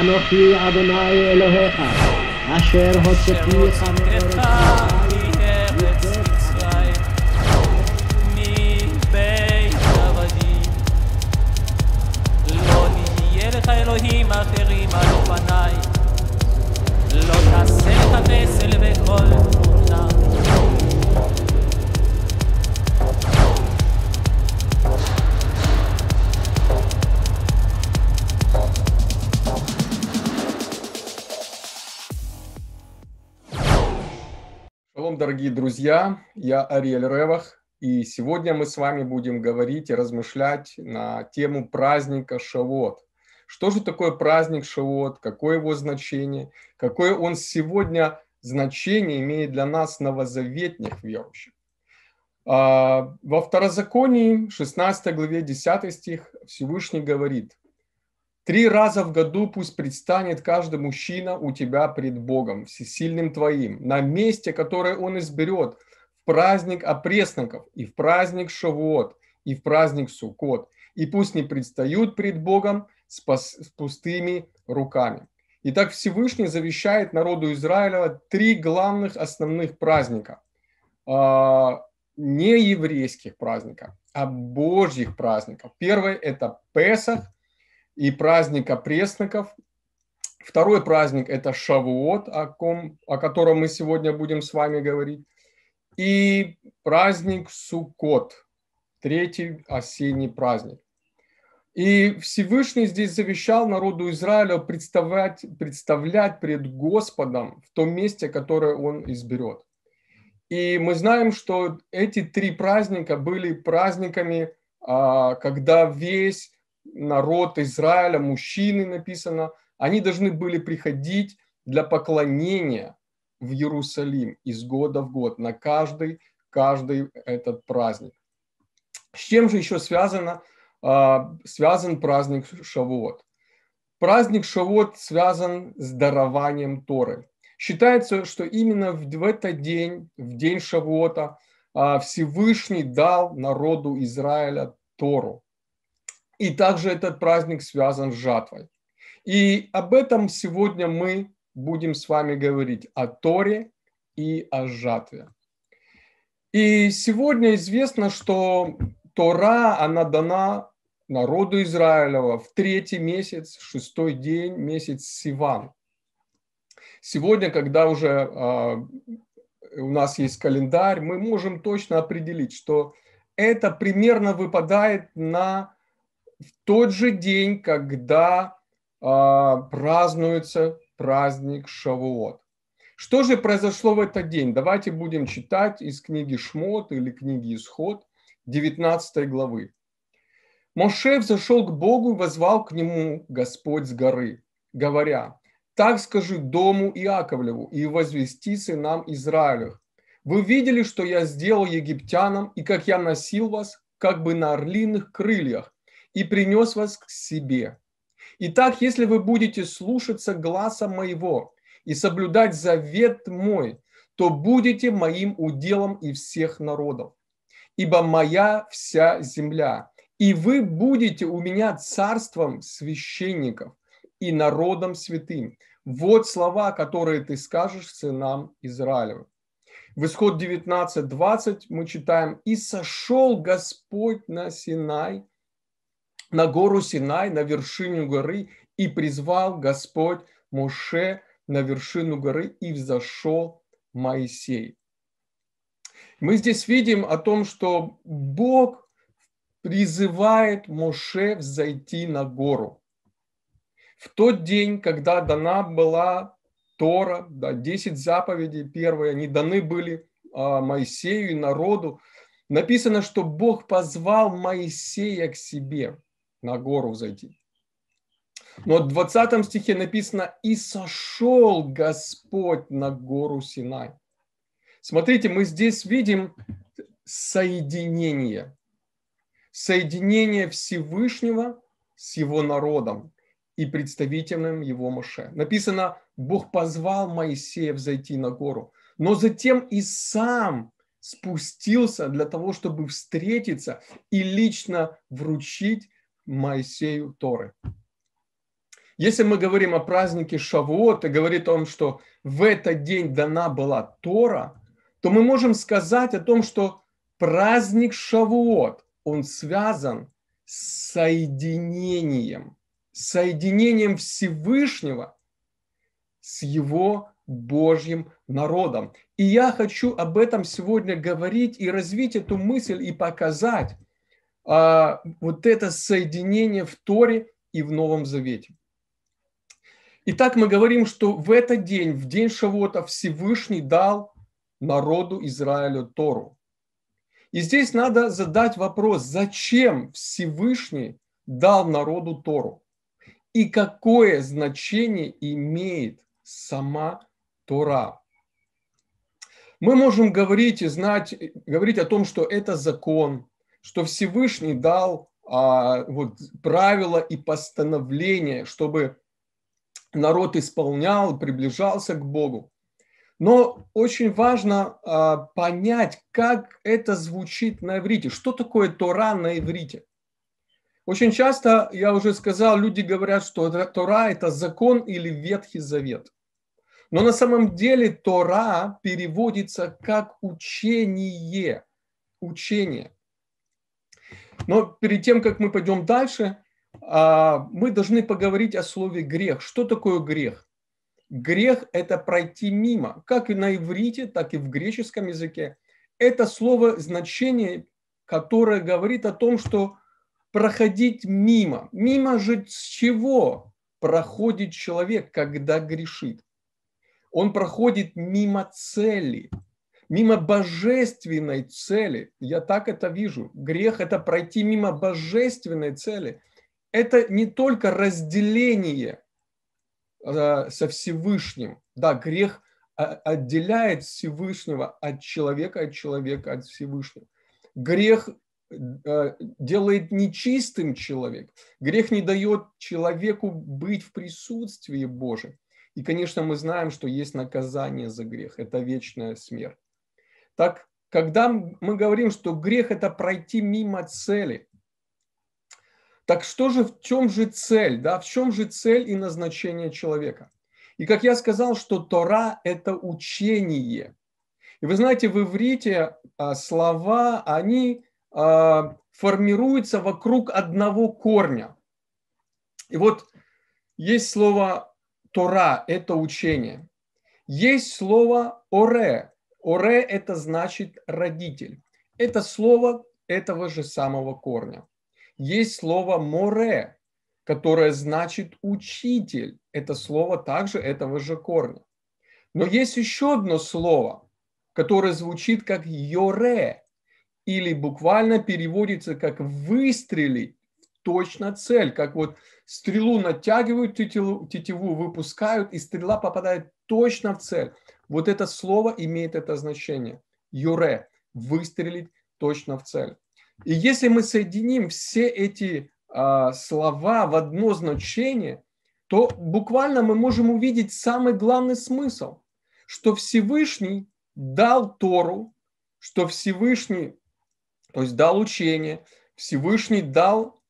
אנוכי אדוני אלוהיך, אשר הוצאתיך מארץ לא לך אלוהים אחרים על אופניי, לא תעשה לך פסל בכל תחום. Шалом, дорогие друзья! Я Ариэль Ревах, и сегодня мы с вами будем говорить и размышлять на тему праздника Шавот. Что же такое праздник Шавот, какое его значение, какое он сегодня значение имеет для нас новозаветных верующих? А, во Второзаконии, 16 главе, 10 стих, Всевышний говорит, Три раза в году пусть предстанет каждый мужчина у тебя пред Богом, всесильным твоим, на месте, которое он изберет, в праздник опресноков, и в праздник Шавуот, и в праздник Суккот. И пусть не предстают пред Богом с, пос- с пустыми руками. Итак, Всевышний завещает народу Израиля три главных основных праздника. А, не еврейских праздников, а божьих праздников. Первый – это Песах – и праздника пресноков. Второй праздник – это Шавуот, о, ком, о котором мы сегодня будем с вами говорить. И праздник Суккот, третий осенний праздник. И Всевышний здесь завещал народу Израиля представлять, представлять пред Господом в том месте, которое он изберет. И мы знаем, что эти три праздника были праздниками, а, когда весь народ Израиля, мужчины написано, они должны были приходить для поклонения в Иерусалим из года в год, на каждый, каждый этот праздник. С чем же еще связано, а, связан праздник Шавуот? Праздник Шавуот связан с дарованием Торы. Считается, что именно в этот день, в день Шавуота, а, Всевышний дал народу Израиля Тору. И также этот праздник связан с жатвой. И об этом сегодня мы будем с вами говорить, о Торе и о жатве. И сегодня известно, что Тора, она дана народу Израилева в третий месяц, шестой день, месяц Сиван. Сегодня, когда уже а, у нас есть календарь, мы можем точно определить, что это примерно выпадает на в тот же день, когда э, празднуется праздник Шавуот. Что же произошло в этот день? Давайте будем читать из книги Шмот или книги Исход 19 главы. Моше зашел к Богу и возвал к нему Господь с горы, говоря, «Так скажи дому Иаковлеву и возвести сынам Израилю. Вы видели, что я сделал египтянам, и как я носил вас, как бы на орлиных крыльях, и принес вас к себе. Итак, если вы будете слушаться гласа моего и соблюдать завет мой, то будете моим уделом и всех народов, ибо моя вся земля, и вы будете у меня царством священников и народом святым. Вот слова, которые ты скажешь сынам Израилевым. В исход 19.20 мы читаем, «И сошел Господь на Синай, на гору Синай, на вершину горы, и призвал Господь Моше на вершину горы, и взошел Моисей. Мы здесь видим о том, что Бог призывает Моше взойти на гору. В тот день, когда дана была Тора, да, 10 заповедей первые, они даны были а, Моисею и народу, написано, что Бог позвал Моисея к себе – на гору взойти. Но в 20 стихе написано «И сошел Господь на гору Синай». Смотрите, мы здесь видим соединение. Соединение Всевышнего с его народом и представителем его Моше. Написано, Бог позвал Моисея взойти на гору, но затем и сам спустился для того, чтобы встретиться и лично вручить Моисею Торы. Если мы говорим о празднике Шавуот и говорит о том, что в этот день дана была Тора, то мы можем сказать о том, что праздник Шавуот, он связан с соединением, соединением Всевышнего с его Божьим народом. И я хочу об этом сегодня говорить и развить эту мысль и показать, а, вот это соединение в Торе и в Новом Завете. Итак, мы говорим, что в этот день, в день Шавота, Всевышний дал народу Израилю Тору. И здесь надо задать вопрос, зачем Всевышний дал народу Тору? И какое значение имеет сама Тора? Мы можем говорить и знать, говорить о том, что это закон, что Всевышний дал а, вот, правила и постановления, чтобы народ исполнял, приближался к Богу. Но очень важно а, понять, как это звучит на иврите. Что такое Тора на иврите? Очень часто, я уже сказал, люди говорят, что Тора – это закон или Ветхий Завет. Но на самом деле Тора переводится как учение. Учение. Но перед тем, как мы пойдем дальше, а, мы должны поговорить о слове грех. Что такое грех? Грех – это пройти мимо, как и на иврите, так и в греческом языке. Это слово значение, которое говорит о том, что проходить мимо. Мимо же с чего проходит человек, когда грешит? Он проходит мимо цели – мимо божественной цели. Я так это вижу. Грех – это пройти мимо божественной цели. Это не только разделение э, со Всевышним. Да, грех э, отделяет Всевышнего от человека, от человека, от Всевышнего. Грех э, делает нечистым человек. Грех не дает человеку быть в присутствии Божьем. И, конечно, мы знаем, что есть наказание за грех. Это вечная смерть. Так, когда мы говорим, что грех – это пройти мимо цели, так что же, в чем же цель, да, в чем же цель и назначение человека? И как я сказал, что Тора – это учение. И вы знаете, в иврите а, слова, они а, формируются вокруг одного корня. И вот есть слово Тора – это учение. Есть слово Оре Оре – это значит родитель. Это слово этого же самого корня. Есть слово море, которое значит учитель. Это слово также этого же корня. Но есть еще одно слово, которое звучит как йоре, или буквально переводится как выстрелить точно цель, как вот стрелу натягивают, тетиву, тетиву выпускают, и стрела попадает точно в цель. Вот это слово имеет это значение. Юре – выстрелить точно в цель. И если мы соединим все эти а, слова в одно значение, то буквально мы можем увидеть самый главный смысл, что Всевышний дал Тору, что Всевышний, то есть дал учение, Всевышний дал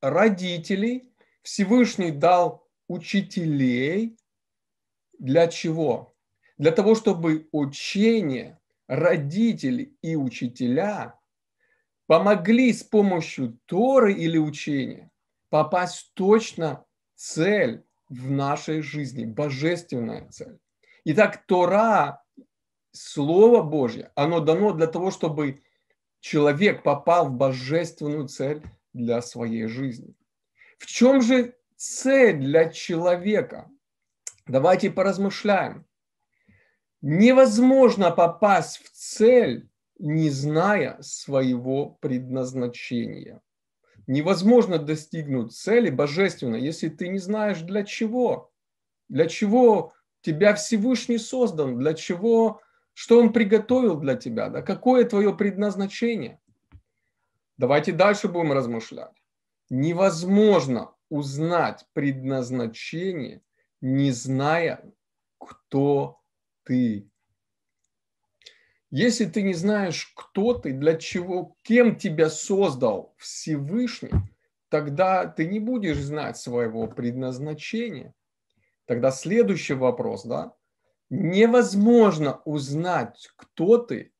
родителей, Всевышний дал учителей. Для чего? для того, чтобы учение, родители и учителя помогли с помощью Торы или учения попасть точно в цель в нашей жизни, божественная цель. Итак, Тора, Слово Божье, оно дано для того, чтобы человек попал в божественную цель для своей жизни. В чем же цель для человека? Давайте поразмышляем. Невозможно попасть в цель, не зная своего предназначения. Невозможно достигнуть цели божественной, если ты не знаешь для чего. Для чего тебя Всевышний создан, для чего, что Он приготовил для тебя, да, какое твое предназначение. Давайте дальше будем размышлять. Невозможно узнать предназначение, не зная, кто ты. Если ты не знаешь, кто ты, для чего, кем тебя создал Всевышний, тогда ты не будешь знать своего предназначения. Тогда следующий вопрос, да? Невозможно узнать, кто ты,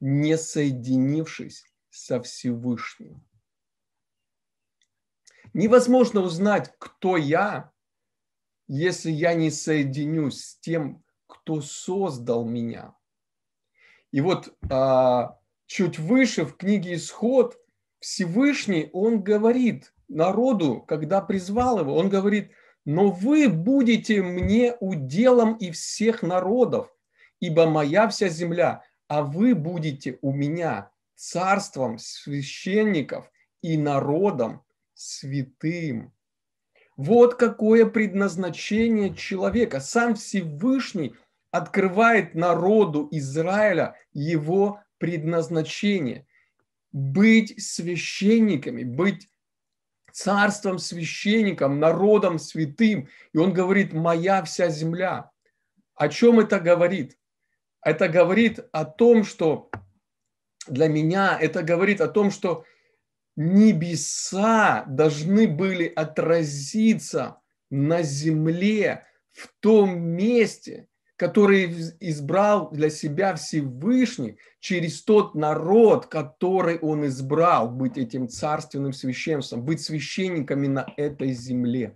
не соединившись со Всевышним. Невозможно узнать, кто я, если я не соединюсь с тем, кто создал меня. И вот а, чуть выше в книге Исход Всевышний, он говорит народу, когда призвал его, он говорит, но вы будете мне уделом и всех народов, ибо моя вся земля, а вы будете у меня царством священников и народом святым. Вот какое предназначение человека. Сам Всевышний открывает народу Израиля его предназначение. Быть священниками, быть царством священником, народом святым. И он говорит, моя вся земля. О чем это говорит? Это говорит о том, что для меня, это говорит о том, что небеса должны были отразиться на земле в том месте, который избрал для себя Всевышний через тот народ, который он избрал быть этим царственным священством, быть священниками на этой земле.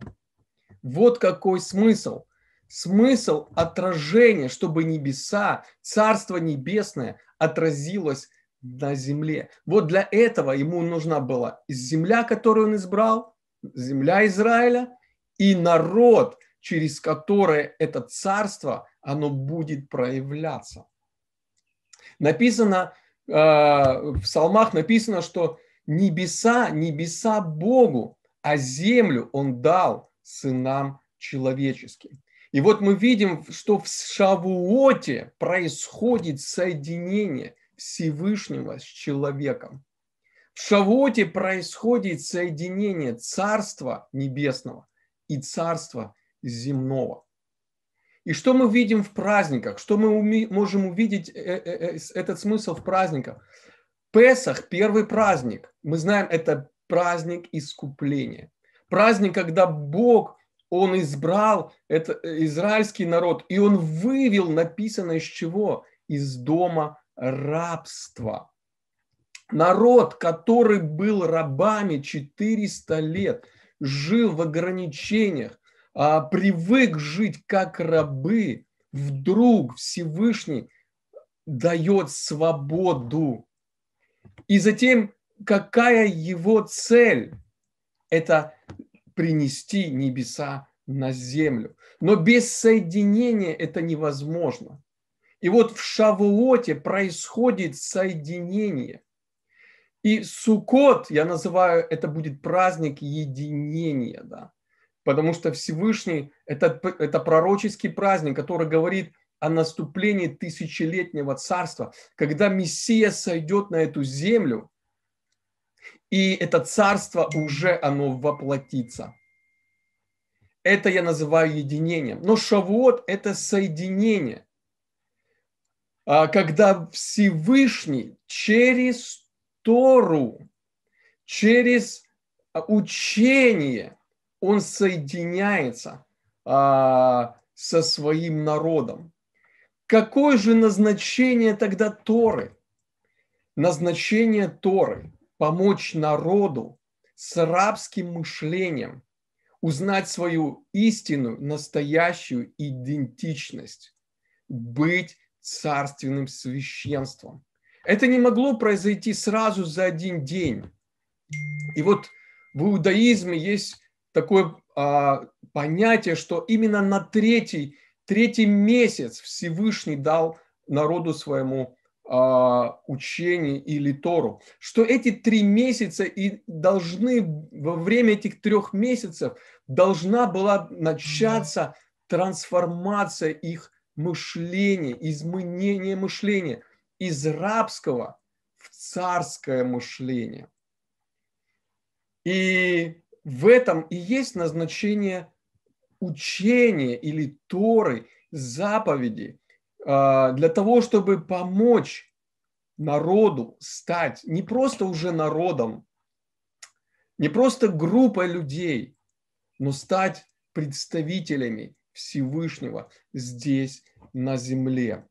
Вот какой смысл. Смысл отражения, чтобы небеса, Царство Небесное отразилось на земле. Вот для этого ему нужна была земля, которую он избрал, земля Израиля и народ, через которое это царство, оно будет проявляться. Написано, э, в псалмах написано, что небеса, небеса Богу, а землю он дал сынам человеческим. И вот мы видим, что в Шавуоте происходит соединение – Всевышнего с человеком. В Шавоте происходит соединение Царства Небесного и Царства Земного. И что мы видим в праздниках? Что мы уме- можем увидеть э, э, э, этот смысл в праздниках? Песах – первый праздник. Мы знаем, это праздник искупления. Праздник, когда Бог, Он избрал это израильский народ, и Он вывел написано из чего? Из дома рабства. Народ, который был рабами 400 лет, жил в ограничениях, а, привык жить как рабы, вдруг Всевышний дает свободу. И затем, какая его цель? Это принести небеса на землю. Но без соединения это невозможно. И вот в Шавуоте происходит соединение. И Сукот, я называю, это будет праздник единения, да. Потому что Всевышний это, – это пророческий праздник, который говорит о наступлении тысячелетнего царства, когда Мессия сойдет на эту землю, и это царство уже оно воплотится. Это я называю единением. Но Шавуот – это соединение – а, когда Всевышний через Тору, через а, учение, он соединяется а, со своим народом. Какое же назначение тогда Торы? Назначение Торы – помочь народу с рабским мышлением узнать свою истинную, настоящую идентичность, быть царственным священством. Это не могло произойти сразу за один день. И вот в иудаизме есть такое а, понятие, что именно на третий, третий месяц Всевышний дал народу своему а, учение или Тору, что эти три месяца и должны, во время этих трех месяцев должна была начаться трансформация их мышление, изменение мышления из рабского в царское мышление. И в этом и есть назначение учения или Торы, заповеди, а, для того, чтобы помочь народу стать не просто уже народом, не просто группой людей, но стать представителями Всевышнего здесь, на земле.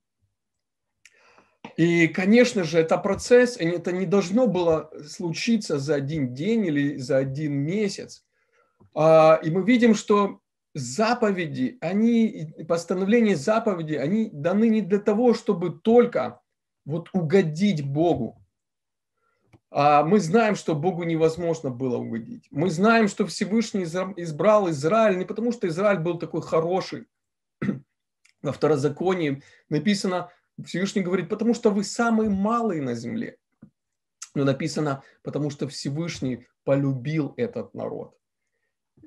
И, конечно же, это процесс, и это не должно было случиться за один день или за один месяц. А, и мы видим, что заповеди, они, постановления заповеди, они даны не для того, чтобы только вот угодить Богу, а, мы знаем, что Богу невозможно было угодить. Мы знаем, что Всевышний избрал Израиль не потому, что Израиль был такой хороший. во второзаконии написано, Всевышний говорит, потому что вы самые малые на земле. Но написано, потому что Всевышний полюбил этот народ.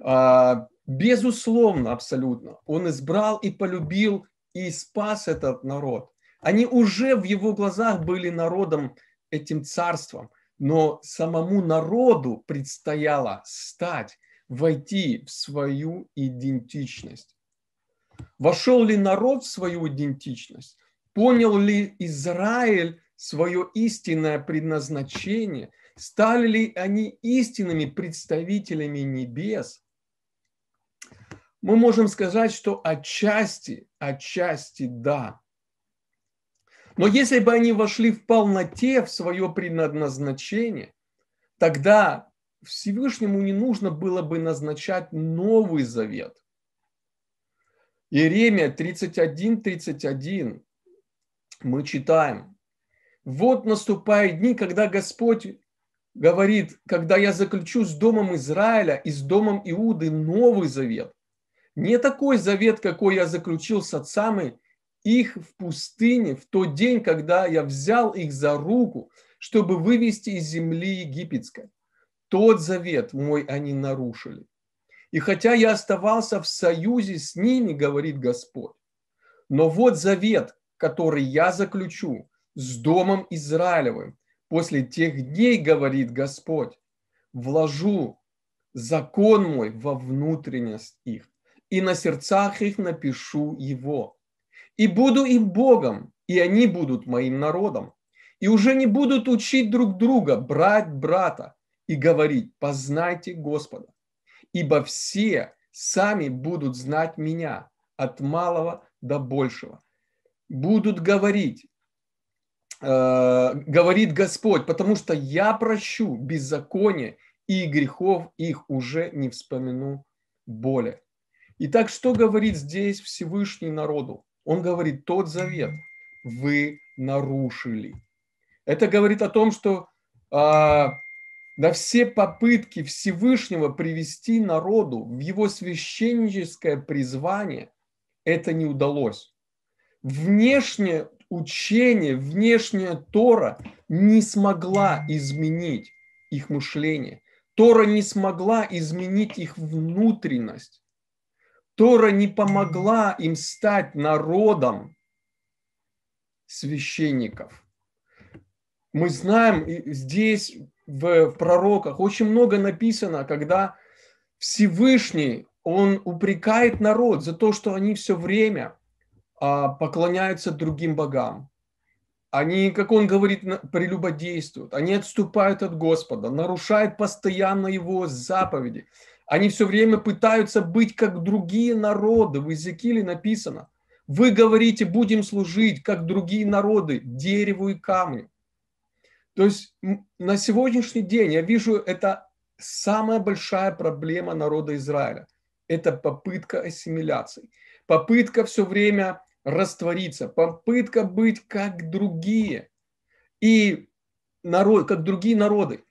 А, безусловно, абсолютно. Он избрал и полюбил и спас этот народ. Они уже в его глазах были народом, этим царством но самому народу предстояло стать, войти в свою идентичность. Вошел ли народ в свою идентичность? Понял ли Израиль свое истинное предназначение? Стали ли они истинными представителями небес? Мы можем сказать, что отчасти, отчасти да – но если бы они вошли в полноте в свое предназначение, тогда Всевышнему не нужно было бы назначать Новый Завет. Иеремия 31.31 31, мы читаем. «Вот наступают дни, когда Господь говорит, когда я заключу с Домом Израиля и с Домом Иуды Новый Завет. Не такой завет, какой я заключил с отцами их в пустыне в тот день, когда я взял их за руку, чтобы вывести из земли египетской. Тот завет мой они нарушили. И хотя я оставался в союзе с ними, говорит Господь, но вот завет, который я заключу с домом Израилевым после тех дней, говорит Господь, вложу закон мой во внутренность их, и на сердцах их напишу его, и буду им Богом, и они будут моим народом. И уже не будут учить друг друга, брать брата, и говорить, познайте Господа. Ибо все сами будут знать меня от малого до большего. Будут говорить, э, говорит Господь, потому что я прощу беззаконие и грехов их уже не вспомину более. Итак, что говорит здесь Всевышний народу? Он говорит, тот завет вы нарушили. Это говорит о том, что а, на все попытки Всевышнего привести народу в его священническое призвание это не удалось. Внешнее учение, внешняя Тора не смогла изменить их мышление. Тора не смогла изменить их внутренность. Тора не помогла им стать народом священников. Мы знаем здесь в пророках очень много написано, когда Всевышний, он упрекает народ за то, что они все время а, поклоняются другим богам. Они, как он говорит, прелюбодействуют. Они отступают от Господа, нарушают постоянно его заповеди. Они все время пытаются быть как другие народы. В Иезекииле написано, вы говорите, будем служить, как другие народы, дереву и камню. То есть на сегодняшний день я вижу, это самая большая проблема народа Израиля. Это попытка ассимиляции. Попытка все время раствориться, попытка быть как другие. И народ, как другие народы.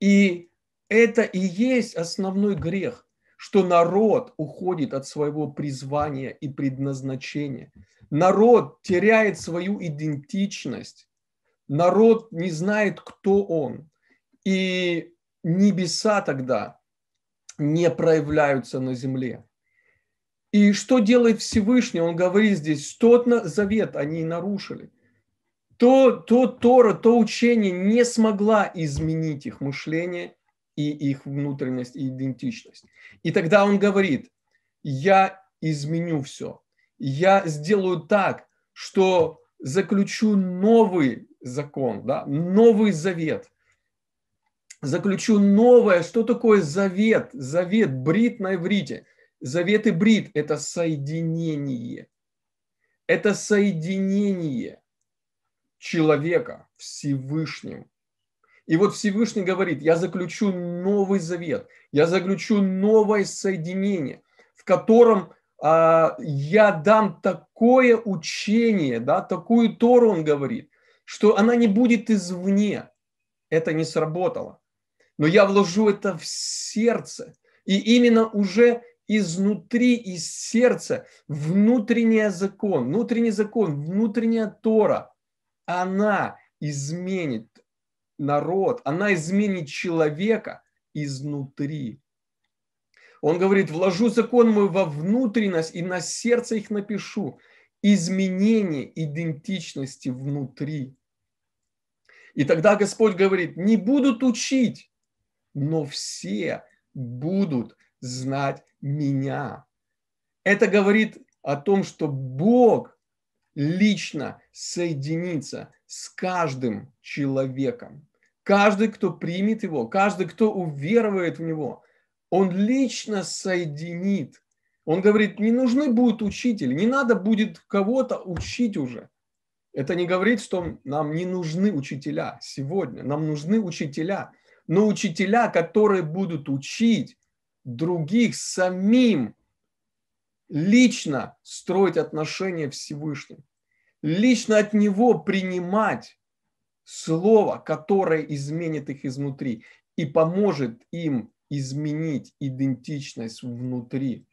И это и есть основной грех, что народ уходит от своего призвания и предназначения. Народ теряет свою идентичность. Народ не знает, кто он. И небеса тогда не проявляются на земле. И что делает Всевышний? Он говорит здесь, тот завет они нарушили. То, то Тора, то учение не смогла изменить их мышление и их внутренность и идентичность. И тогда он говорит, я изменю все, я сделаю так, что заключу новый закон, да, новый завет, заключу новое, что такое завет, завет, брит на иврите, завет и брит – это соединение, это соединение человека Всевышним, и вот Всевышний говорит, я заключу новый завет, я заключу новое соединение, в котором а, я дам такое учение, да, такую Тору, он говорит, что она не будет извне. Это не сработало. Но я вложу это в сердце. И именно уже изнутри, из сердца, внутренний закон, внутренний закон, внутренняя Тора, она изменит народ, она изменит человека изнутри. Он говорит, вложу закон мой во внутренность и на сердце их напишу. Изменение идентичности внутри. И тогда Господь говорит, не будут учить, но все будут знать меня. Это говорит о том, что Бог лично соединится с каждым человеком. Каждый, кто примет его, каждый, кто уверует в него, он лично соединит. Он говорит, не нужны будут учители, не надо будет кого-то учить уже. Это не говорит, что нам не нужны учителя сегодня, нам нужны учителя. Но учителя, которые будут учить других самим лично строить отношения Всевышним, лично от Него принимать слово, которое изменит их изнутри и поможет им изменить идентичность внутри.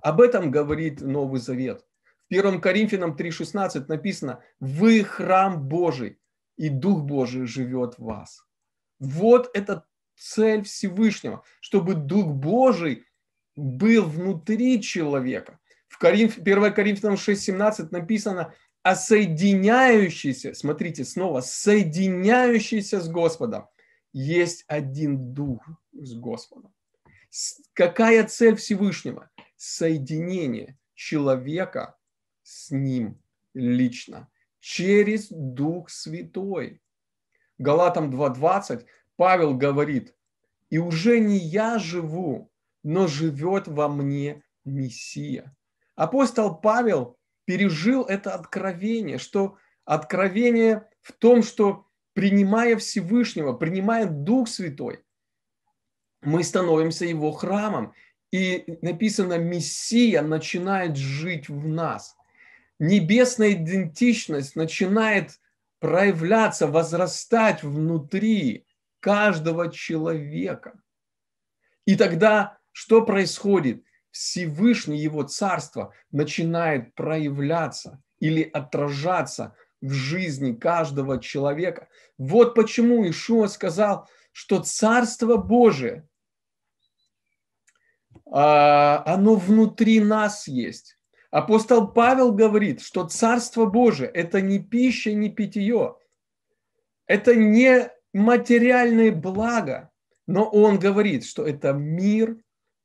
Об этом говорит Новый Завет. В 1 Коринфянам 3.16 написано, вы храм Божий, и Дух Божий живет в вас. Вот это цель Всевышнего, чтобы Дух Божий был внутри человека. В Коринф, 1 Коринфянам 6.17 написано, а соединяющийся, смотрите снова, соединяющийся с Господом, есть один дух с Господом. Какая цель Всевышнего? Соединение человека с Ним лично через Дух Святой. Галатам 2.20 Павел говорит, «И уже не я живу, но живет во мне Мессия». Апостол Павел пережил это откровение, что откровение в том, что принимая Всевышнего, принимая Дух Святой, мы становимся Его храмом. И написано, Мессия начинает жить в нас. Небесная идентичность начинает проявляться, возрастать внутри каждого человека. И тогда что происходит? Всевышний Его Царство начинает проявляться или отражаться в жизни каждого человека. Вот почему Ишуа сказал, что Царство Божие, а, оно внутри нас есть. Апостол Павел говорит, что Царство Божие – это не пища, не питье, это не материальные блага, но он говорит, что это мир,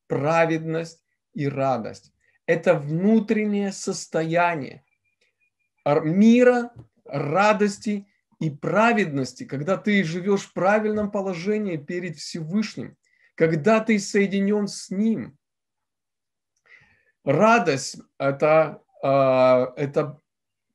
праведность и радость. Это внутреннее состояние мира, радости и праведности, когда ты живешь в правильном положении перед Всевышним, когда ты соединен с Ним. Радость – это, а, это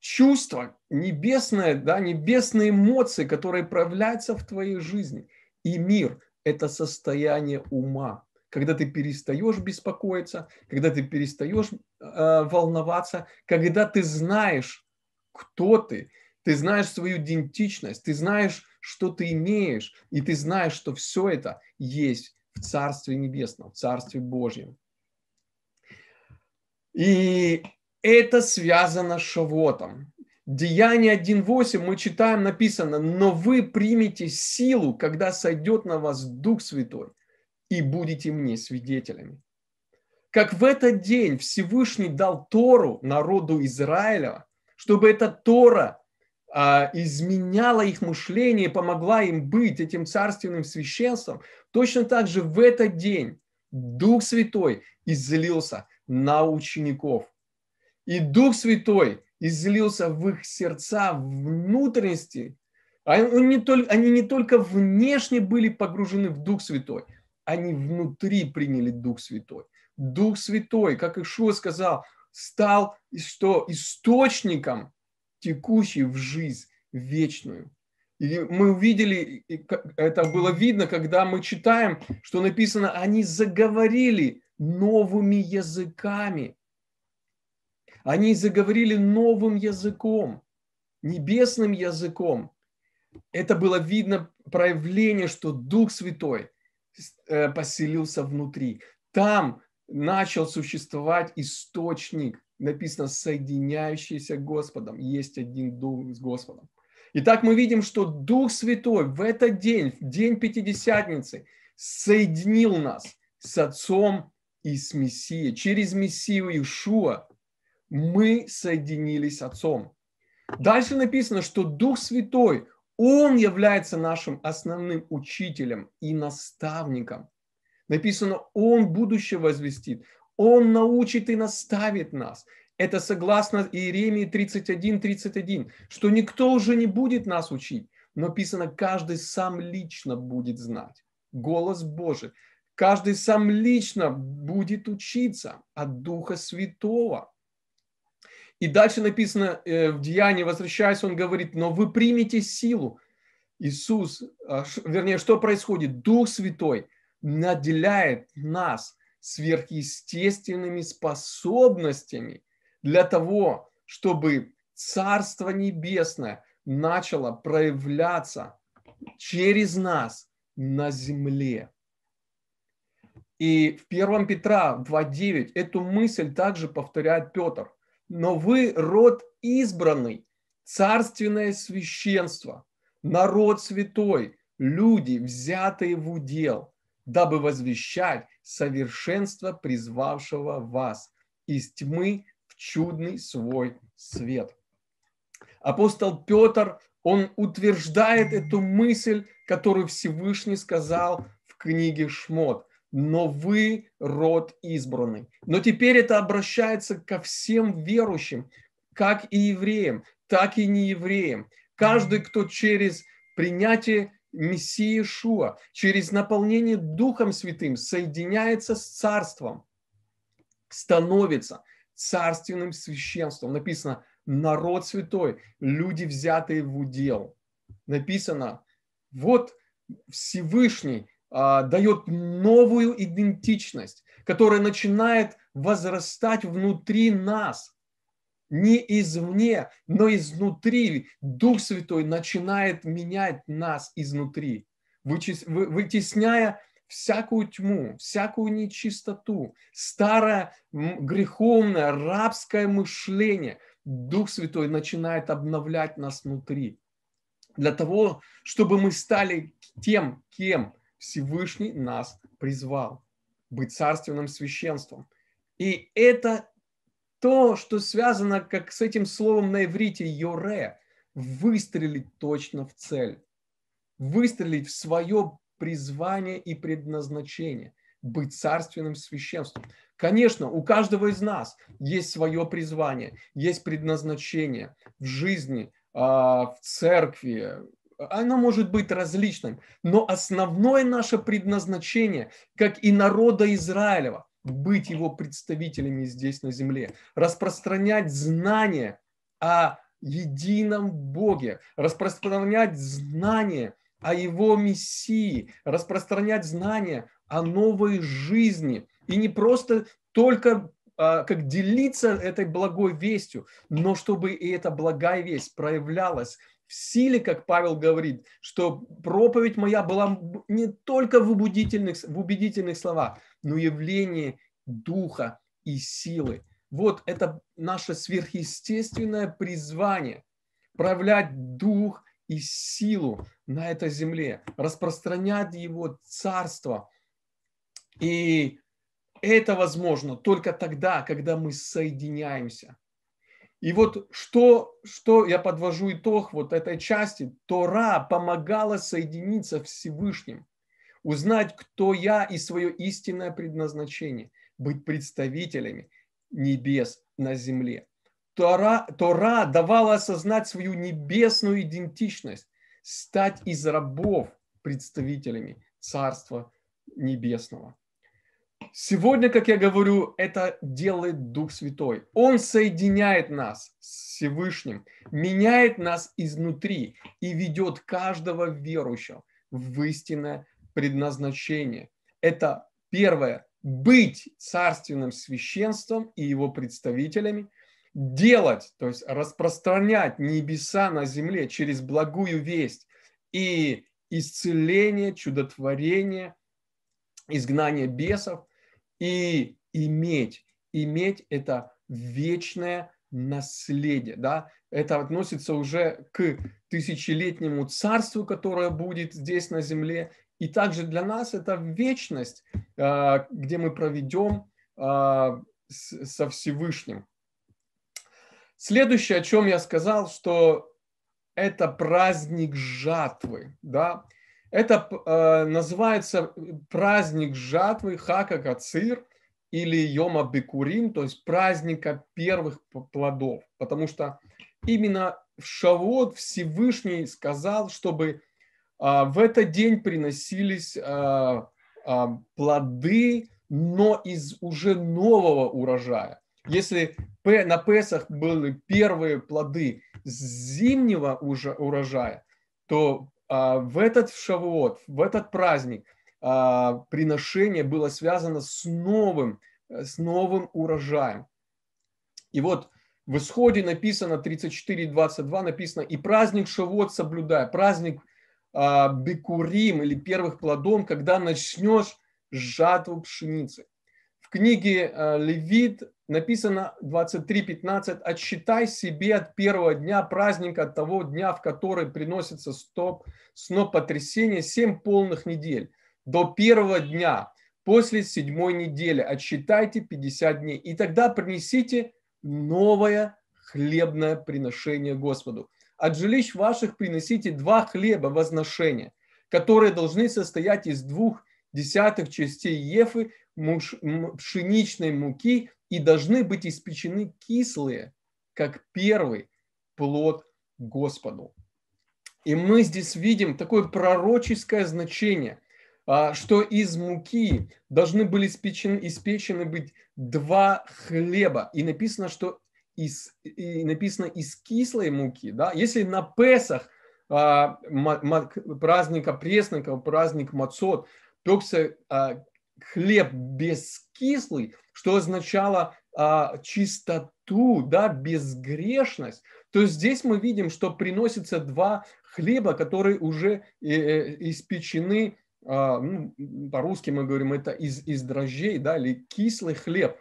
чувство небесное, да, небесные эмоции, которые проявляются в твоей жизни. И мир – это состояние ума, когда ты перестаешь беспокоиться, когда ты перестаешь э, волноваться, когда ты знаешь, кто ты, ты знаешь свою идентичность, ты знаешь, что ты имеешь, и ты знаешь, что все это есть в Царстве Небесном, в Царстве Божьем. И это связано с Шавотом. Деяние 1.8 мы читаем, написано, но вы примете силу, когда сойдет на вас Дух Святой и будете мне свидетелями. Как в этот день Всевышний дал Тору народу Израиля, чтобы эта Тора а, изменяла их мышление, помогла им быть этим царственным священством, точно так же в этот день Дух Святой излился на учеников. И Дух Святой излился в их сердца, внутренности. А они не только внешне были погружены в Дух Святой – они внутри приняли Дух Святой. Дух Святой, как Ишуа сказал, стал что, источником, текущей в жизнь вечную. И мы увидели, и это было видно, когда мы читаем, что написано, они заговорили новыми языками. Они заговорили новым языком, небесным языком. Это было видно проявление, что Дух Святой – Э, поселился внутри. Там начал существовать источник, написано, соединяющийся Господом. Есть один Дух с Господом. Итак, мы видим, что Дух Святой в этот день, в день Пятидесятницы, соединил нас с Отцом и с Мессией. Через Мессию Иешуа мы соединились с Отцом. Дальше написано, что Дух Святой, он является нашим основным учителем и наставником. Написано, Он будущее возвестит, Он научит и наставит нас. Это согласно Иеремии 31.31, что никто уже не будет нас учить, но написано, каждый сам лично будет знать. Голос Божий. Каждый сам лично будет учиться от Духа Святого. И дальше написано э, в Деянии, возвращаясь, он говорит, но вы примете силу. Иисус, а вернее, что происходит? Дух Святой наделяет нас сверхъестественными способностями для того, чтобы Царство Небесное начало проявляться через нас на земле. И в 1 Петра 2.9 эту мысль также повторяет Петр но вы род избранный, царственное священство, народ святой, люди, взятые в удел, дабы возвещать совершенство призвавшего вас из тьмы в чудный свой свет. Апостол Петр, он утверждает эту мысль, которую Всевышний сказал в книге Шмот но вы род избранный. Но теперь это обращается ко всем верующим, как и евреям, так и неевреям. Каждый, кто через принятие Мессии Шуа, через наполнение Духом Святым соединяется с Царством, становится царственным священством. Написано «народ святой, люди, взятые в удел». Написано «вот Всевышний а, дает новую идентичность, которая начинает возрастать внутри нас, не извне, но изнутри. Дух Святой начинает менять нас изнутри, вытесняя всякую тьму, всякую нечистоту, старое греховное рабское мышление. Дух Святой начинает обновлять нас внутри для того, чтобы мы стали тем, кем Всевышний нас призвал быть царственным священством. И это то, что связано как с этим словом на иврите «йоре» – выстрелить точно в цель, выстрелить в свое призвание и предназначение, быть царственным священством. Конечно, у каждого из нас есть свое призвание, есть предназначение в жизни, а, в церкви, оно может быть различным, но основное наше предназначение, как и народа Израилева, быть его представителями здесь на земле, распространять знания о едином Боге, распространять знания о его Мессии, распространять знания о новой жизни. И не просто только а, как делиться этой благой вестью, но чтобы и эта благая весть проявлялась в силе, как Павел говорит, что проповедь моя была не только в убедительных, в убедительных словах, но явление духа и силы. Вот это наше сверхъестественное призвание проявлять дух и силу на этой земле, распространять его царство. И это возможно только тогда, когда мы соединяемся – и вот что, что я подвожу итог вот этой части. Тора помогала соединиться Всевышним, узнать, кто я и свое истинное предназначение, быть представителями небес на земле. Тора, Тора давала осознать свою небесную идентичность, стать из рабов представителями Царства Небесного. Сегодня, как я говорю, это делает Дух Святой. Он соединяет нас с Всевышним, меняет нас изнутри и ведет каждого верующего в истинное предназначение. Это первое – быть царственным священством и его представителями, делать, то есть распространять небеса на земле через благую весть и исцеление, чудотворение, изгнание бесов, и иметь. Иметь – это вечное наследие, да, это относится уже к тысячелетнему царству, которое будет здесь на земле, и также для нас это вечность, а, где мы проведем а, со Всевышним. Следующее, о чем я сказал, что это праздник жатвы, да, это э, называется э, праздник жатвы Хакакацир или Йома Бекурим, то есть праздника первых плодов, потому что именно в Шавот Всевышний сказал, чтобы э, в этот день приносились э, э, плоды, но из уже нового урожая. Если на Песах были первые плоды зимнего уже урожая, то а, в этот Шавуот, в этот праздник а, приношение было связано с новым, э, с новым урожаем. И вот в исходе написано 34.22, написано, и праздник шавуот соблюдай, праздник а, Бекурим или первых плодом, когда начнешь жатву пшеницы. В книге э, Левит написано 23.15 «Отсчитай себе от первого дня праздника, от того дня, в который приносится стоп, сноп потрясения, семь полных недель, до первого дня, после седьмой недели, отсчитайте 50 дней, и тогда принесите новое хлебное приношение Господу. От жилищ ваших приносите два хлеба возношения, которые должны состоять из двух десятых частей Ефы, пшеничной муки и должны быть испечены кислые, как первый плод Господу. И мы здесь видим такое пророческое значение, а, что из муки должны были испечены, испечены быть два хлеба. И написано, что из, и написано из кислой муки. Да? Если на Песах а, праздника пресноков, праздник Мацот, пекся хлеб бескислый, что означало а, чистоту, да, безгрешность, то здесь мы видим, что приносится два хлеба, которые уже э, э, испечены, а, ну, по-русски мы говорим, это из, из дрожжей, да, или кислый хлеб.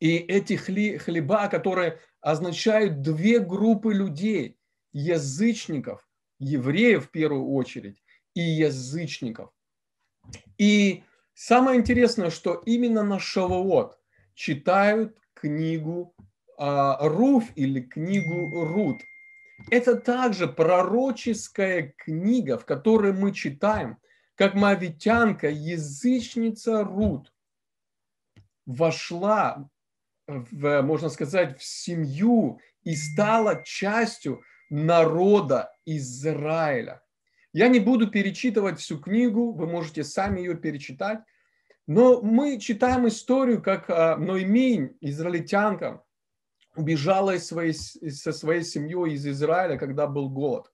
И эти хли хлеба, которые означают две группы людей, язычников, евреев в первую очередь, и язычников. И Самое интересное, что именно на Шавуот читают книгу э, а, Руф или книгу Рут. Это также пророческая книга, в которой мы читаем, как мавитянка, язычница Рут, вошла, в, можно сказать, в семью и стала частью народа Израиля. Я не буду перечитывать всю книгу, вы можете сами ее перечитать. Но мы читаем историю, как а, Ноймин, израильтянка, убежала из своей, со своей семьей из Израиля, когда был голод.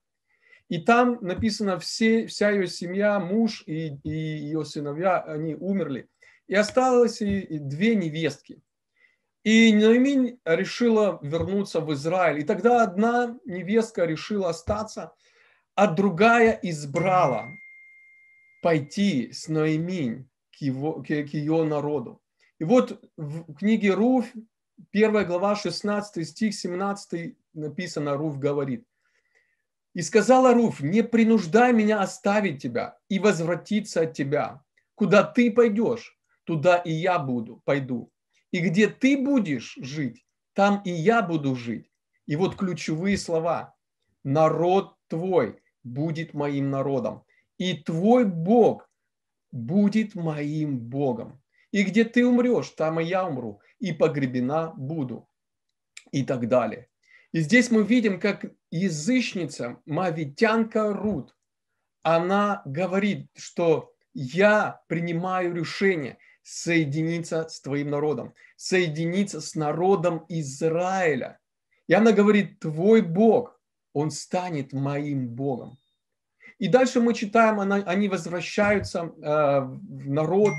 И там написано, все, вся ее семья, муж и, и ее сыновья, они умерли. И осталось и, и две невестки. И Ноймин решила вернуться в Израиль. И тогда одна невестка решила остаться – а другая избрала пойти с Наиминь к, его, к, к ее народу. И вот в книге Руф, 1 глава, 16 стих, 17 написано, Руф говорит, «И сказала Руф, не принуждай меня оставить тебя и возвратиться от тебя. Куда ты пойдешь, туда и я буду, пойду. И где ты будешь жить, там и я буду жить». И вот ключевые слова. Народ твой будет моим народом, и твой Бог будет моим Богом. И где ты умрешь, там и я умру, и погребена буду, и так далее. И здесь мы видим, как язычница, мавитянка Рут, она говорит, что я принимаю решение соединиться с твоим народом, соединиться с народом Израиля. И она говорит, твой Бог – он станет моим Богом. И дальше мы читаем, они возвращаются э, в народ,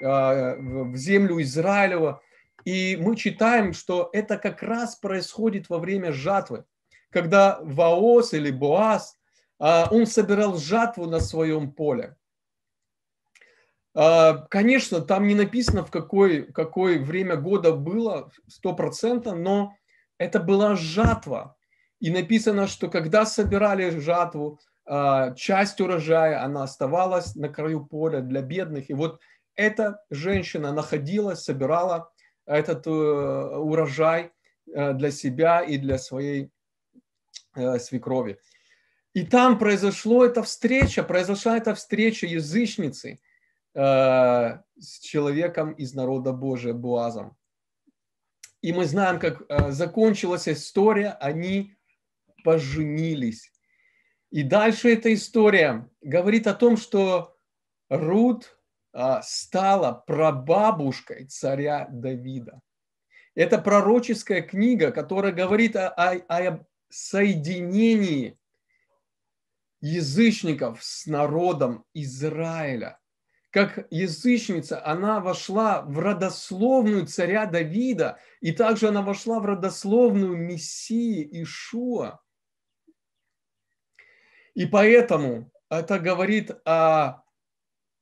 э, в землю Израилева. И мы читаем, что это как раз происходит во время жатвы, когда Ваос или Боас, э, он собирал жатву на своем поле. Конечно, там не написано, в какое, какое время года было, стопроцентно, но это была жатва. И написано, что когда собирали жатву, а, часть урожая, она оставалась на краю поля для бедных. И вот эта женщина находилась, собирала этот э, урожай э, для себя и для своей э, свекрови. И там произошла эта встреча, произошла эта встреча язычницы с человеком из народа Божия, Буазом. И мы знаем, как закончилась история, они поженились. И дальше эта история говорит о том, что Рут а, стала прабабушкой царя Давида. Это пророческая книга, которая говорит о, о, о соединении язычников с народом Израиля. Как язычница, она вошла в родословную царя Давида, и также она вошла в родословную Мессии Ишуа. И поэтому это говорит о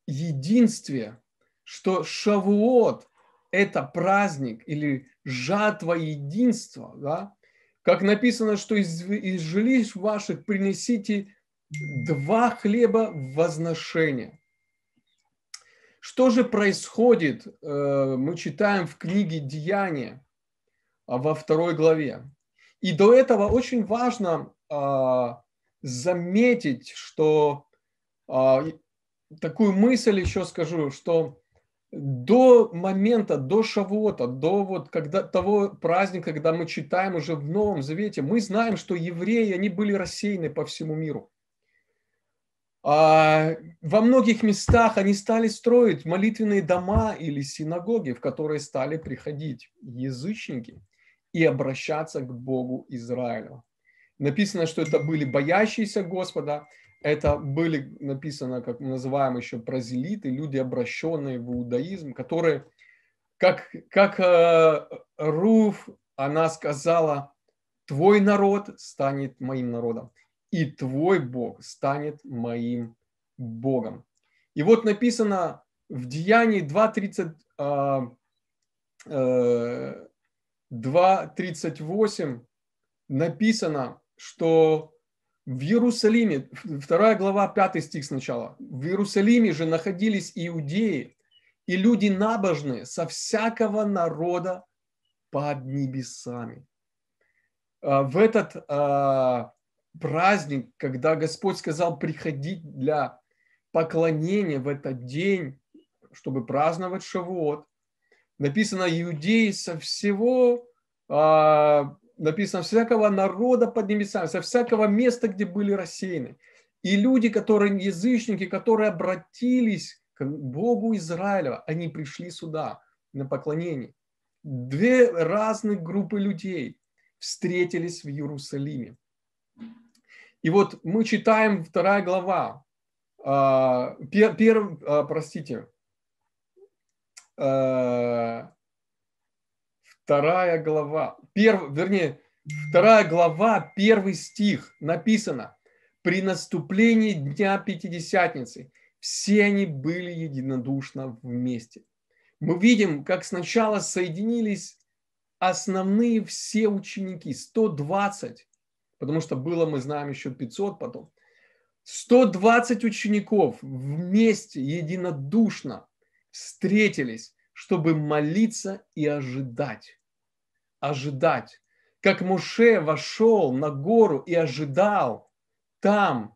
единстве, что Шавуот – это праздник или жатва единства. Да? Как написано, что из, из жилищ ваших принесите два хлеба в возношение. Что же происходит, э, мы читаем в книге «Деяния» во второй главе. И до этого очень важно а, заметить, что а, такую мысль еще скажу, что до момента, до Шавота, до вот когда, того праздника, когда мы читаем уже в Новом Завете, мы знаем, что евреи, они были рассеяны по всему миру. А, во многих местах они стали строить молитвенные дома или синагоги, в которые стали приходить язычники и обращаться к Богу Израилю. Написано, что это были боящиеся Господа, это были, написано, как называем еще, празелиты, люди, обращенные в иудаизм, которые, как, как э, Руф, она сказала, твой народ станет моим народом, и твой Бог станет моим Богом. И вот написано в Деянии 2.38, э, э, 2.38 написано, что в Иерусалиме, вторая глава, пятый стих сначала, в Иерусалиме же находились иудеи и люди набожные со всякого народа под небесами. А, в этот а, праздник, когда Господь сказал приходить для поклонения в этот день, чтобы праздновать Шавуот, написано, иудеи со всего а, написано, всякого народа под небесами, со всякого места, где были рассеяны. И люди, которые язычники, которые обратились к Богу Израиля, они пришли сюда на поклонение. Две разных группы людей встретились в Иерусалиме. И вот мы читаем вторая глава, а, пер, пер, а, простите, а, вторая глава, перв, вернее, вторая глава, первый стих написано «При наступлении Дня Пятидесятницы все они были единодушно вместе». Мы видим, как сначала соединились основные все ученики, 120, потому что было, мы знаем, еще 500 потом. 120 учеников вместе, единодушно встретились, чтобы молиться и ожидать ожидать. Как Муше вошел на гору и ожидал там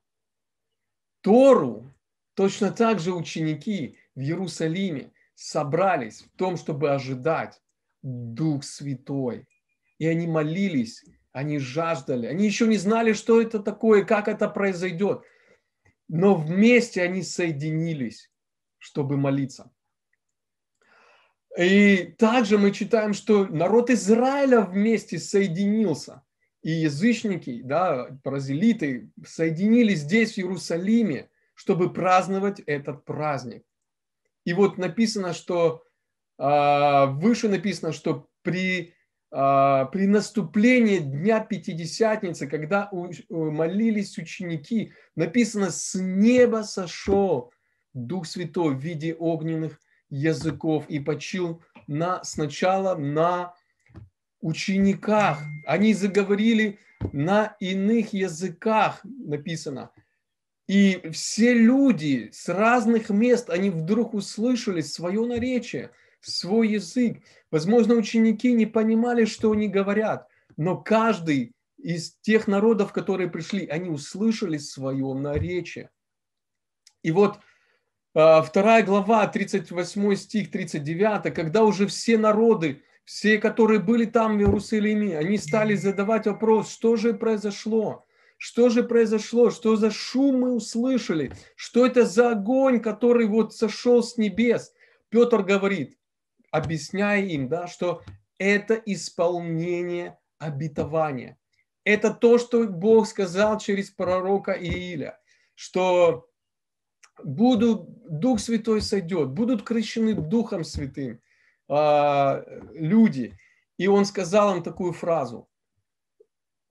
Тору, точно так же ученики в Иерусалиме собрались в том, чтобы ожидать Дух Святой. И они молились, они жаждали, они еще не знали, что это такое, как это произойдет. Но вместе они соединились, чтобы молиться. И также мы читаем, что народ Израиля вместе соединился. И язычники, да, паразелиты соединились здесь, в Иерусалиме, чтобы праздновать этот праздник. И вот написано, что а, выше написано, что при, а, при наступлении Дня Пятидесятницы, когда молились ученики, написано, с неба сошел Дух Святой в виде огненных языков и почил на, сначала на учениках. Они заговорили на иных языках, написано. И все люди с разных мест, они вдруг услышали свое наречие, свой язык. Возможно, ученики не понимали, что они говорят, но каждый из тех народов, которые пришли, они услышали свое наречие. И вот а, вторая глава, 38 стих, 39, когда уже все народы, все, которые были там в Иерусалиме, они стали задавать вопрос, что же произошло, что же произошло, что за шум мы услышали, что это за огонь, который вот сошел с небес. Петр говорит, объясняя им, да, что это исполнение обетования. Это то, что Бог сказал через пророка Ииля, что будут, Дух Святой сойдет, будут крещены Духом Святым э, люди. И он сказал им такую фразу,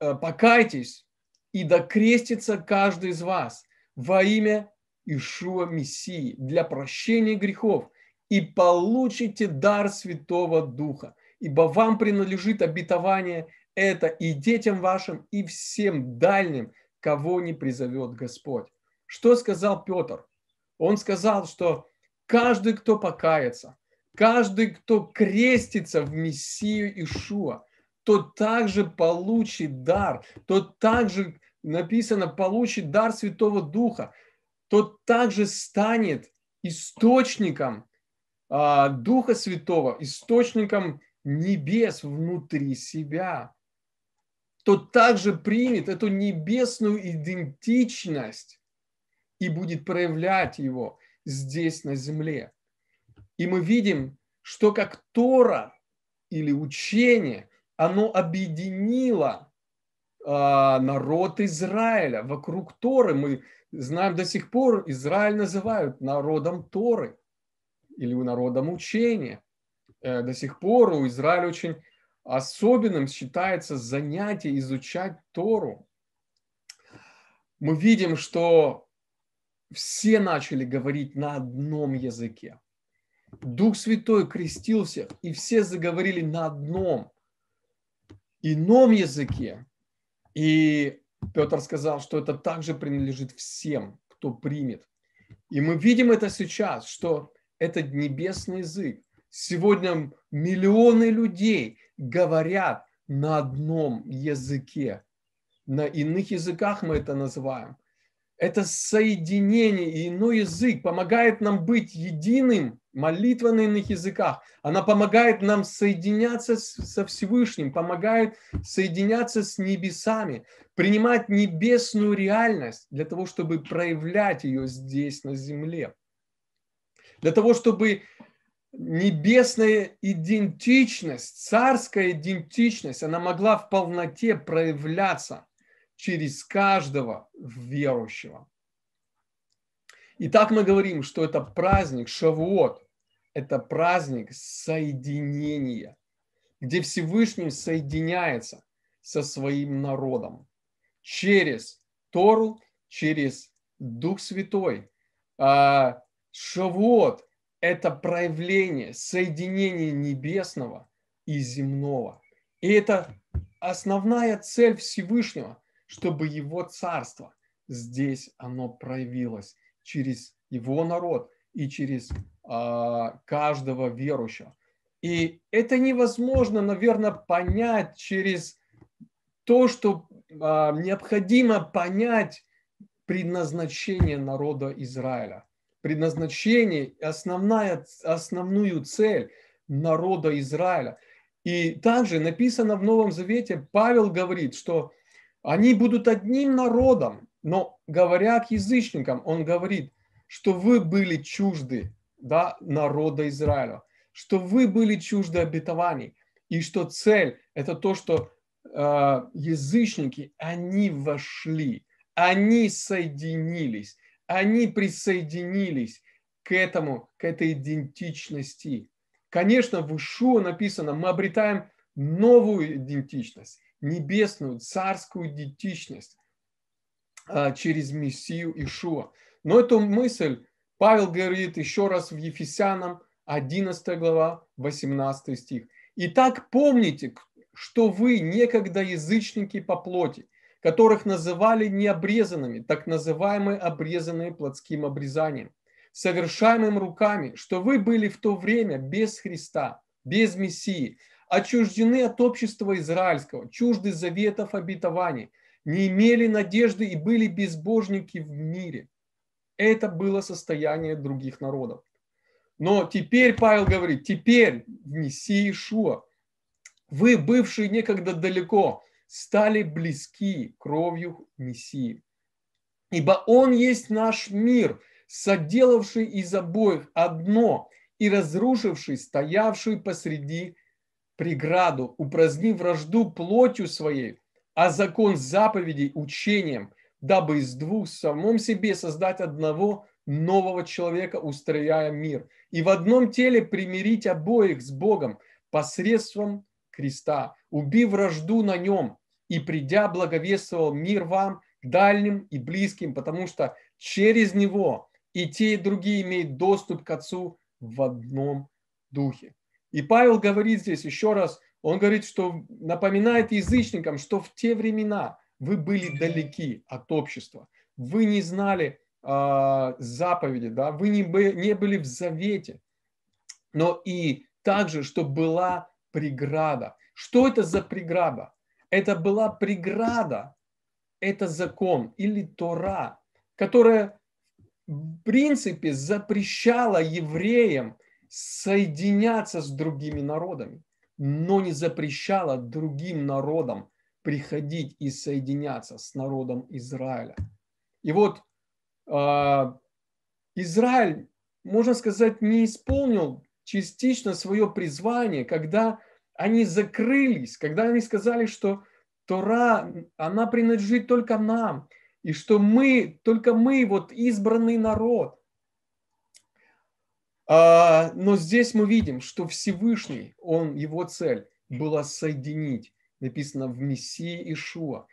«Э, покайтесь и докрестится каждый из вас во имя Ишуа Мессии для прощения грехов и получите дар Святого Духа, ибо вам принадлежит обетование это и детям вашим, и всем дальним, кого не призовет Господь. Что сказал Петр? Он сказал, что каждый, кто покается, каждый, кто крестится в Мессию Ишуа, тот также получит дар, тот также, написано, получит дар Святого Духа, тот также станет источником а, Духа Святого, источником небес внутри себя. Тот также примет эту небесную идентичность и будет проявлять его здесь на земле. И мы видим, что как Тора или учение, оно объединило э, народ Израиля. Вокруг Торы мы знаем до сих пор, Израиль называют народом Торы или народом учения. Э, до сих пор у Израиля очень особенным считается занятие изучать Тору. Мы видим, что все начали говорить на одном языке. Дух Святой крестил всех, и все заговорили на одном ином языке. И Петр сказал, что это также принадлежит всем, кто примет. И мы видим это сейчас, что этот небесный язык. Сегодня миллионы людей говорят на одном языке. На иных языках мы это называем – это соединение и иной язык помогает нам быть единым молитва на иных языках. Она помогает нам соединяться со Всевышним, помогает соединяться с небесами, принимать небесную реальность для того, чтобы проявлять ее здесь, на земле. Для того, чтобы небесная идентичность, царская идентичность, она могла в полноте проявляться – через каждого верующего. Итак, мы говорим, что это праздник Шавуот, это праздник соединения, где Всевышний соединяется со своим народом через Тору, через Дух Святой. А, Шавуот – это проявление соединения небесного и земного. И это основная цель Всевышнего чтобы его царство здесь оно проявилось через его народ и через а, каждого верующего. И это невозможно, наверное, понять через то, что а, необходимо понять предназначение народа Израиля. Предназначение, основная, основную цель народа Израиля. И также написано в Новом Завете, Павел говорит, что они будут одним народом, но говоря к язычникам, он говорит, что вы были чужды да, народа Израиля, что вы были чужды обетований, и что цель – это то, что э, язычники, они вошли, они соединились, они присоединились к этому, к этой идентичности. Конечно, в Ишу написано, мы обретаем новую идентичность небесную царскую детичность а, через Мессию Ишуа. Но эту мысль Павел говорит еще раз в Ефесянам 11 глава 18 стих. Итак, помните, что вы некогда язычники по плоти, которых называли необрезанными, так называемые обрезанные плотским обрезанием, совершаемым руками, что вы были в то время без Христа, без Мессии, отчуждены от общества израильского, чужды заветов обетований, не имели надежды и были безбожники в мире. Это было состояние других народов. Но теперь Павел говорит, теперь в Мессии Шуа вы, бывшие некогда далеко, стали близки кровью Мессии. Ибо Он есть наш мир, соделавший из обоих одно и разрушивший стоявший посреди преграду, упраздни вражду плотью своей, а закон заповедей учением, дабы из двух в самом себе создать одного нового человека, устрояя мир. И в одном теле примирить обоих с Богом посредством креста, убив вражду на нем, и придя благовествовал мир вам, дальним и близким, потому что через него и те, и другие имеют доступ к Отцу в одном духе. И Павел говорит здесь еще раз, он говорит, что напоминает язычникам, что в те времена вы были далеки от общества, вы не знали э, заповеди, да, вы не, бы, не были в завете, но и также, что была преграда. Что это за преграда? Это была преграда, это закон или Тора, которая в принципе запрещала евреям – соединяться с другими народами, но не запрещала другим народам приходить и соединяться с народом Израиля. И вот э, Израиль, можно сказать, не исполнил частично свое призвание, когда они закрылись, когда они сказали, что Тора, она принадлежит только нам, и что мы, только мы, вот избранный народ. А, но здесь мы видим, что Всевышний, он, его цель была соединить, написано в Мессии Ишуа,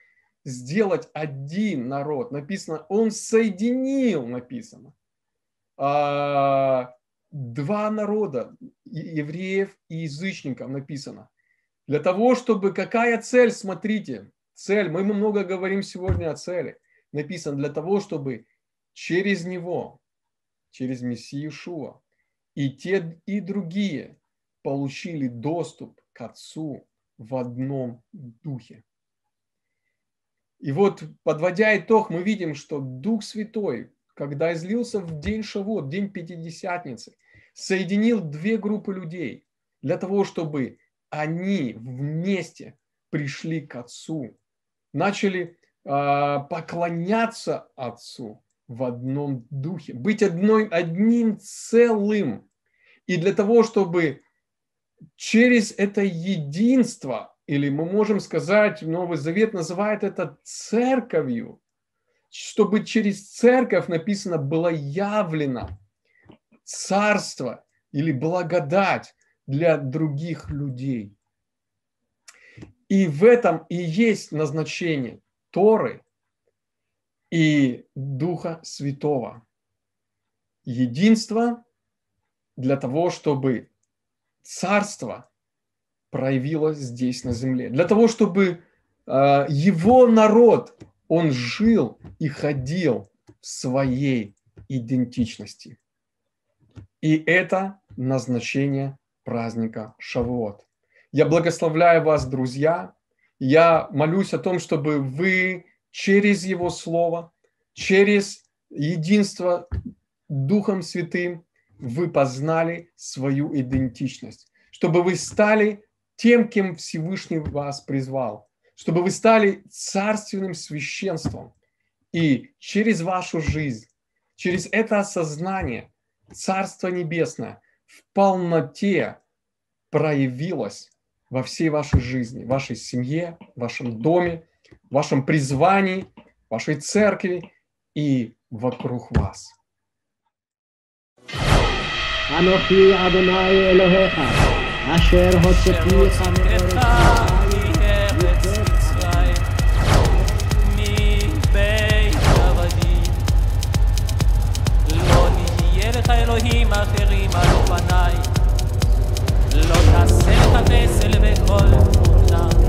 сделать один народ, написано, он соединил, написано, а, два народа, евреев и язычников, написано. Для того, чтобы какая цель, смотрите, цель, мы много говорим сегодня о цели, написано для того, чтобы через него, через Мессию Шуа, и те, и другие получили доступ к Отцу в одном духе. И вот, подводя итог, мы видим, что Дух Святой, когда излился в день Шавот, день Пятидесятницы, соединил две группы людей для того, чтобы они вместе пришли к Отцу, начали э, поклоняться Отцу в одном духе, быть одной, одним целым. И для того, чтобы через это единство, или мы можем сказать, Новый Завет называет это церковью, чтобы через церковь написано было явлено царство или благодать для других людей. И в этом и есть назначение Торы и Духа Святого. Единство для того, чтобы царство проявилось здесь на земле, для того, чтобы э, его народ, он жил и ходил в своей идентичности. И это назначение праздника Шавуот. Я благословляю вас, друзья. Я молюсь о том, чтобы вы через Его Слово, через единство Духом Святым – вы познали свою идентичность, чтобы вы стали тем, кем Всевышний вас призвал, чтобы вы стали царственным священством. И через вашу жизнь, через это осознание Царство Небесное в полноте проявилось во всей вашей жизни, вашей семье, вашем доме, вашем призвании, вашей церкви и вокруг вас. אנוכי אדוני אלוהיך, אשר הוצאתי מארץ... לא אלוהים אחרים על אופניי. לא תעשה לך פסל בכל תמונה.